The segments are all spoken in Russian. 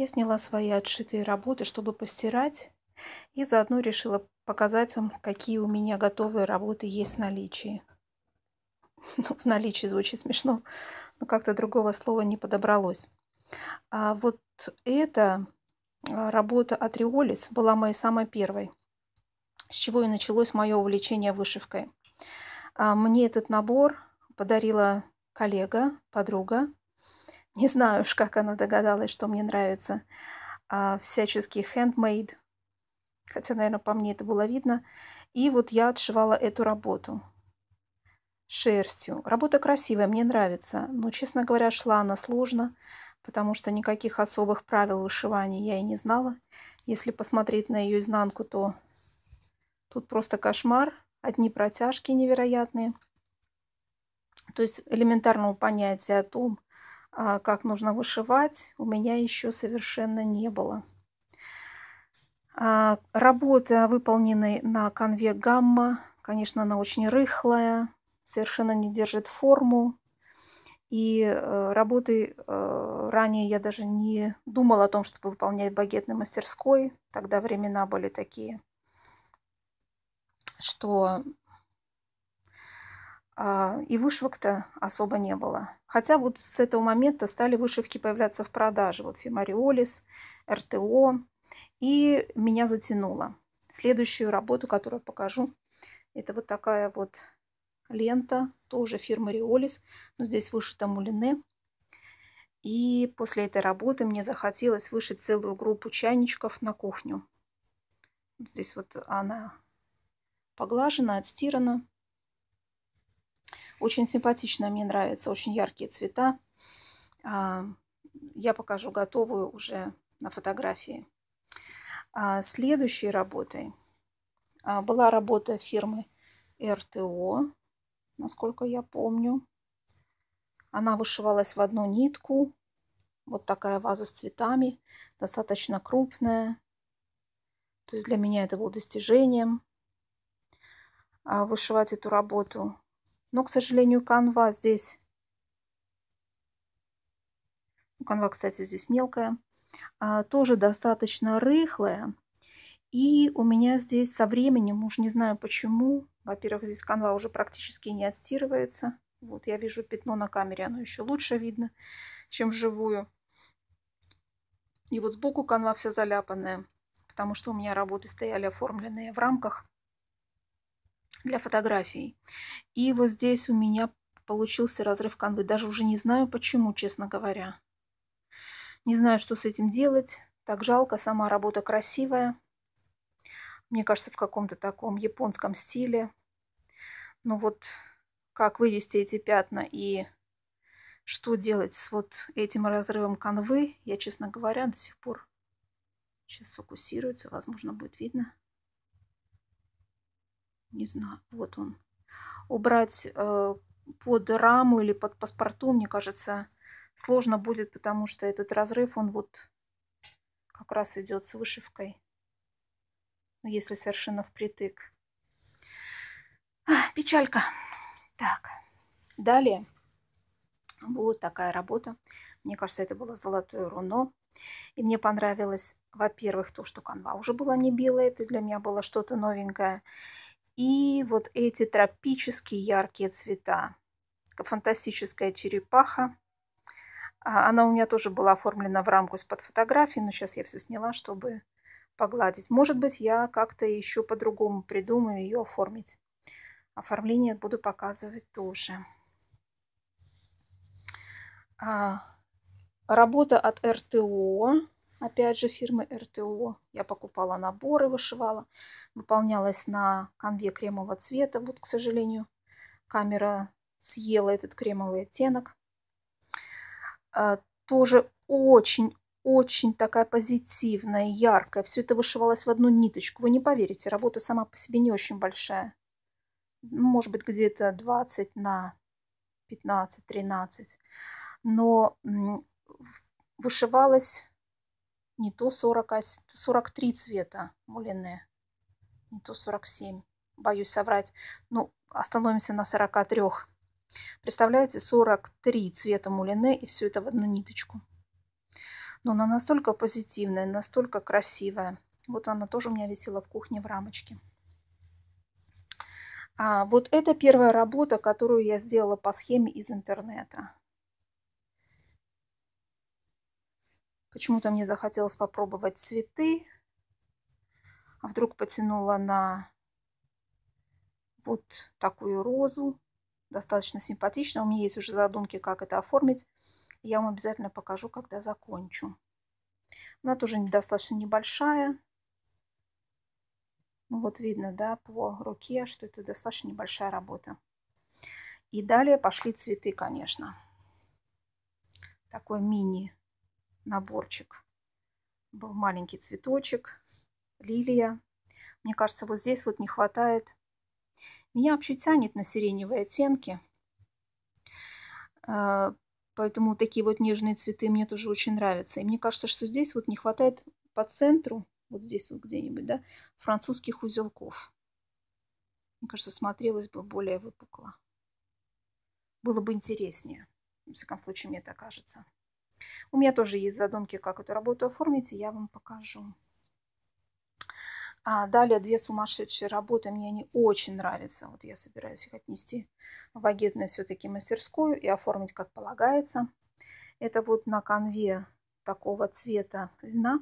Я сняла свои отшитые работы, чтобы постирать, и заодно решила показать вам, какие у меня готовые работы есть в наличии. Ну, в наличии звучит смешно, но как-то другого слова не подобралось. А вот эта а, работа от Риолис была моей самой первой, с чего и началось мое увлечение вышивкой. А мне этот набор подарила коллега, подруга, не знаю уж, как она догадалась, что мне нравится. А, всяческий handmade. Хотя, наверное, по мне это было видно. И вот я отшивала эту работу шерстью. Работа красивая, мне нравится. Но, честно говоря, шла она сложно, потому что никаких особых правил вышивания я и не знала. Если посмотреть на ее изнанку, то тут просто кошмар. Одни протяжки невероятные. То есть элементарного понятия о том, а, как нужно вышивать, у меня еще совершенно не было. А, работы выполнены на конве гамма. Конечно, она очень рыхлая, совершенно не держит форму. И э, работы э, ранее я даже не думала о том, чтобы выполнять багетной мастерской. Тогда времена были такие, что а, и вышивок-то особо не было. Хотя вот с этого момента стали вышивки появляться в продаже. Вот Фимариолис, РТО. И меня затянуло. Следующую работу, которую покажу, это вот такая вот лента, тоже фирмы Риолис, но здесь вышито мулине. И после этой работы мне захотелось вышить целую группу чайничков на кухню. Здесь вот она поглажена, отстирана. Очень симпатично, мне нравится, очень яркие цвета. А, я покажу готовую уже на фотографии. А, следующей работой а, была работа фирмы РТО, насколько я помню. Она вышивалась в одну нитку. Вот такая ваза с цветами, достаточно крупная. То есть для меня это было достижением вышивать эту работу. Но, к сожалению, канва здесь... Ну, канва, кстати, здесь мелкая. А, тоже достаточно рыхлая. И у меня здесь со временем, уж не знаю почему, во-первых, здесь канва уже практически не отстирывается. Вот я вижу пятно на камере, оно еще лучше видно, чем вживую. И вот сбоку канва вся заляпанная, потому что у меня работы стояли оформленные в рамках для фотографий. И вот здесь у меня получился разрыв канвы. Даже уже не знаю, почему, честно говоря. Не знаю, что с этим делать. Так жалко, сама работа красивая. Мне кажется, в каком-то таком японском стиле. Но вот как вывести эти пятна и что делать с вот этим разрывом канвы, я, честно говоря, до сих пор сейчас фокусируется, возможно, будет видно не знаю, вот он, убрать э, под раму или под паспортом, мне кажется, сложно будет, потому что этот разрыв, он вот как раз идет с вышивкой, ну, если совершенно впритык. А, печалька. Так, далее. Вот такая работа. Мне кажется, это было золотое руно. И мне понравилось, во-первых, то, что канва уже была не белая. Это для меня было что-то новенькое. И вот эти тропические яркие цвета. Фантастическая черепаха. А, она у меня тоже была оформлена в рамку из-под фотографии, но сейчас я все сняла, чтобы погладить. Может быть, я как-то еще по-другому придумаю ее оформить. Оформление буду показывать тоже. А, работа от РТО опять же фирмы РТО. Я покупала наборы, вышивала. Выполнялась на конве кремового цвета. Вот, к сожалению, камера съела этот кремовый оттенок. А, тоже очень-очень такая позитивная, яркая. Все это вышивалось в одну ниточку. Вы не поверите, работа сама по себе не очень большая. Ну, может быть, где-то 20 на 15-13. Но вышивалась не то 40, 43 а цвета мулины Не то 47. Боюсь соврать. Ну, остановимся на 43. Представляете, 43 цвета мулины и все это в одну ниточку. Но она настолько позитивная, настолько красивая. Вот она тоже у меня висела в кухне в рамочке. А вот это первая работа, которую я сделала по схеме из интернета. Почему-то мне захотелось попробовать цветы. А вдруг потянула на вот такую розу. Достаточно симпатично. У меня есть уже задумки, как это оформить. Я вам обязательно покажу, когда закончу. Она тоже достаточно небольшая. Ну вот видно, да, по руке, что это достаточно небольшая работа. И далее пошли цветы, конечно. Такой мини наборчик. Был маленький цветочек, лилия. Мне кажется, вот здесь вот не хватает. Меня вообще тянет на сиреневые оттенки. Э, поэтому такие вот нежные цветы мне тоже очень нравятся. И мне кажется, что здесь вот не хватает по центру, вот здесь вот где-нибудь, да, французских узелков. Мне кажется, смотрелось бы более выпукло. Было бы интереснее. В всяком случае, мне так кажется. У меня тоже есть задумки, как эту работу оформить, и я вам покажу. А далее две сумасшедшие работы. Мне они очень нравятся. Вот я собираюсь их отнести в агентную все-таки мастерскую и оформить как полагается. Это вот на конве такого цвета льна.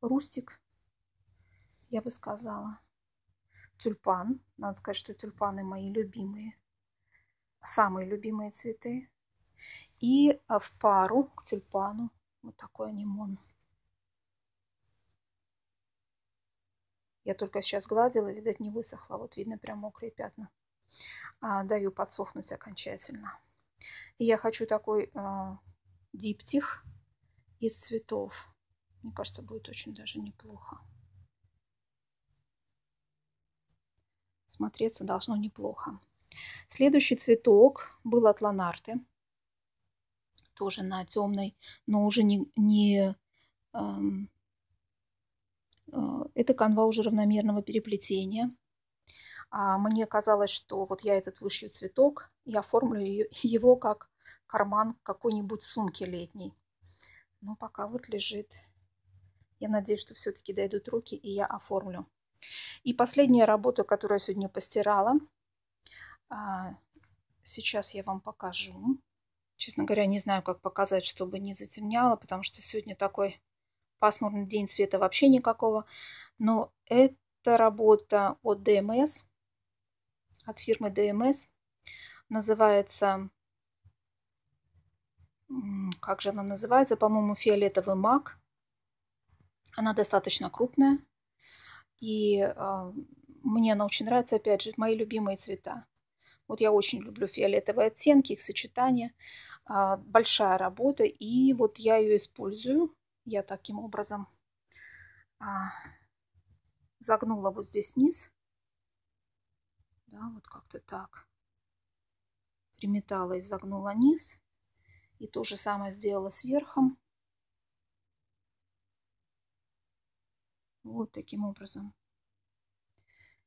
Рустик, я бы сказала. Тюльпан. Надо сказать, что тюльпаны мои любимые. Самые любимые цветы. И а, в пару к тюльпану вот такой анимон. Я только сейчас гладила, видать, не высохла. Вот видно прям мокрые пятна. А, даю подсохнуть окончательно. И я хочу такой а, диптих из цветов. Мне кажется, будет очень даже неплохо. Смотреться должно неплохо. Следующий цветок был от Ланарты тоже на темной, но уже не... не э, а, это канва уже равномерного переплетения. А мне казалось, что вот я этот вышью цветок и оформлю его как карман какой-нибудь сумки летней. Но пока вот лежит. Я надеюсь, что все-таки дойдут руки, и я оформлю. И последняя работа, которую я сегодня постирала. А, сейчас я вам покажу. Честно говоря, не знаю, как показать, чтобы не затемняло, потому что сегодня такой пасмурный день, света вообще никакого. Но это работа от DMS, от фирмы DMS Называется, как же она называется, по-моему, фиолетовый маг. Она достаточно крупная. И э, мне она очень нравится, опять же, мои любимые цвета. Вот я очень люблю фиолетовые оттенки, их сочетание. А, большая работа. И вот я ее использую. Я таким образом а, загнула вот здесь низ. Да, вот как-то так. Приметала и загнула низ. И то же самое сделала сверхом. Вот таким образом.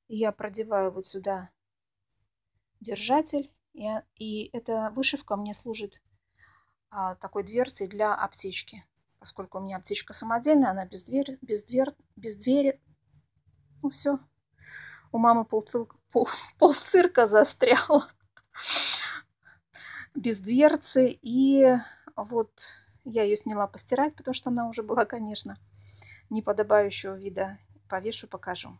И я продеваю вот сюда держатель. И, э, и эта вышивка мне служит а, такой дверцей для аптечки. Поскольку у меня аптечка самодельная, она без двери, без, двер, без двери. Ну все. У мамы полцирка, пол, полцирка застряла. без дверцы. И вот я ее сняла постирать, потому что она уже была, конечно, неподобающего вида. Повешу, покажу.